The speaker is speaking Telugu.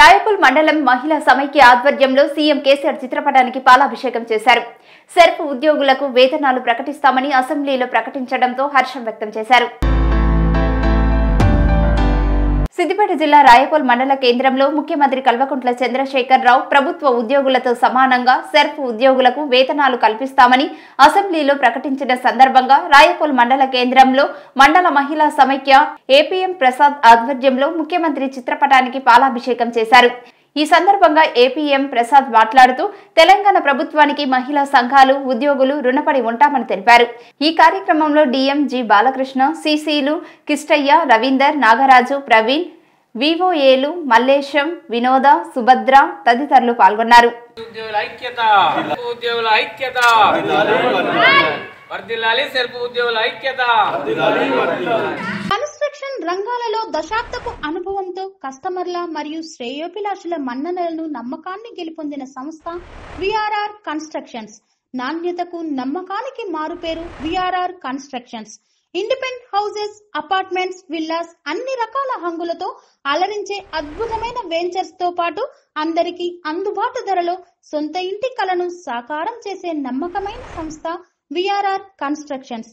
రాయపూల్ మండలం మహిళా సమైక్య ఆధ్వర్యంలో సీఎం కేసీఆర్ చిత్రపటానికి పాలాభిషేకం చేశారు సెర్ఫ్ ఉద్యోగులకు వేతనాలు ప్రకటిస్తామని అసెంబ్లీలో ప్రకటించడంతో హర్షం వ్యక్తం చేశారు సిద్దిపేట జిల్లా రాయపూల్ మండల కేంద్రంలో ముఖ్యమంత్రి కల్వకుంట్ల చంద్రశేఖరరావు రావు ప్రభుత్వ ఉద్యోగులతో సమానంగా సెర్ఫ్ ఉద్యోగులకు వేతనాలు కల్పిస్తామని అసెంబ్లీలో ప్రకటించిన సందర్భంగా రాయపూల్ మండల కేంద్రంలో మండల మహిళా సమైక్య ఏపీఎం ప్రసాద్ ఆధ్వర్యంలో ముఖ్యమంత్రి చిత్రపటానికి పాలాభిషేకం చేశారు ఈ సందర్భంగా ఏపీఎం ప్రసాద్ మాట్లాడుతూ తెలంగాణ ప్రభుత్వానికి మహిళా సంఘాలు ఉద్యోగులు రుణపడి ఉంటామని తెలిపారు ఈ కార్యక్రమంలో డిఎం జి బాలకృష్ణ సిసిలు కిష్టయ్య రవీందర్ నాగరాజు ప్రవీణ్ వివోఏలు మల్లేశం వినోద సుభద్ర తదితరులు పాల్గొన్నారు రంగాలలో దశాబ్దపు అనుభవంతో కస్టమర్ల మరియు శ్రేయోభిలాషుల మన్ననలను నమ్మకాన్ని గెలుపొందిన సంస్థ విఆర్ఆర్ కన్స్ట్రక్షన్స్ నాణ్యతకు నమ్మకానికి మారుపేరు VRR constructions independent houses apartments villas అన్ని రకాల హంగులతో అలరించే అద్భుతమైన వెంచర్స్ తో పాటు అందరికీ అందుబాటు ధరలో సొంత ఇంటి కలను సాకారం చేసే నమ్మకమైన సంస్థ విఆర్ఆర్ కన్స్ట్రక్షన్స్